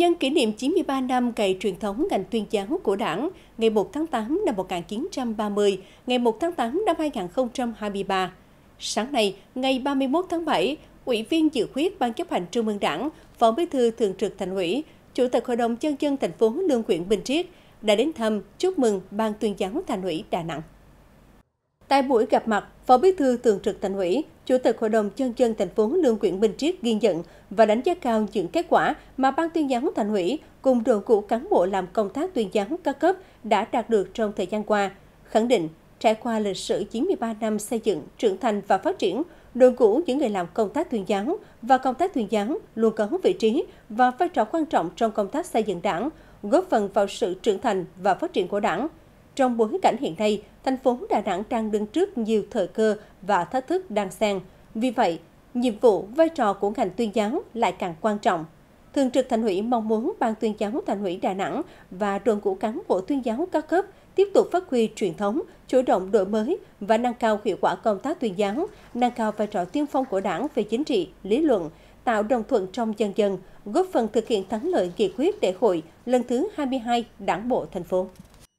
Nhân kỷ niệm 93 năm ngày truyền thống ngành tuyên giáo của Đảng, ngày 1 tháng 8 năm 1930, ngày 1 tháng 8 năm 2023. Sáng nay, ngày 31 tháng 7, Ủy viên dự khuyết Ban chấp hành Trung ương Đảng, Phó Bí thư Thường trực Thành ủy, Chủ tịch Hội đồng Nhân dân thành phố Lương Quyện Bình Triết đã đến thăm chúc mừng Ban tuyên giáo Thành ủy Đà Nẵng. Tại buổi gặp mặt, Phó Bí thư Thường trực Thành ủy, Chủ tịch Hội đồng Nhân dân thành phố Lương Quyện Bình Triết ghi nhận và đánh giá cao những kết quả mà Ban tuyên giáo Thành ủy cùng đội ngũ cán bộ làm công tác tuyên giáo các cấp đã đạt được trong thời gian qua, khẳng định trải qua lịch sử 93 năm xây dựng, trưởng thành và phát triển, đội ngũ những người làm công tác tuyên giáo và công tác tuyên giáo luôn có vị trí và vai trò quan trọng trong công tác xây dựng đảng, góp phần vào sự trưởng thành và phát triển của đảng – trong bối cảnh hiện nay, thành phố Đà Nẵng đang đứng trước nhiều thời cơ và thách thức đang xen. Vì vậy, nhiệm vụ, vai trò của ngành tuyên giáo lại càng quan trọng. Thường trực Thành ủy mong muốn Ban tuyên giáo Thành ủy Đà Nẵng và đoàn của cán bộ tuyên giáo các cấp tiếp tục phát huy truyền thống, chủ động đổi mới và nâng cao hiệu quả công tác tuyên giáo, nâng cao vai trò tiên phong của đảng về chính trị, lý luận, tạo đồng thuận trong dân dân, góp phần thực hiện thắng lợi nghị quyết đại hội lần thứ 22 Đảng bộ thành phố.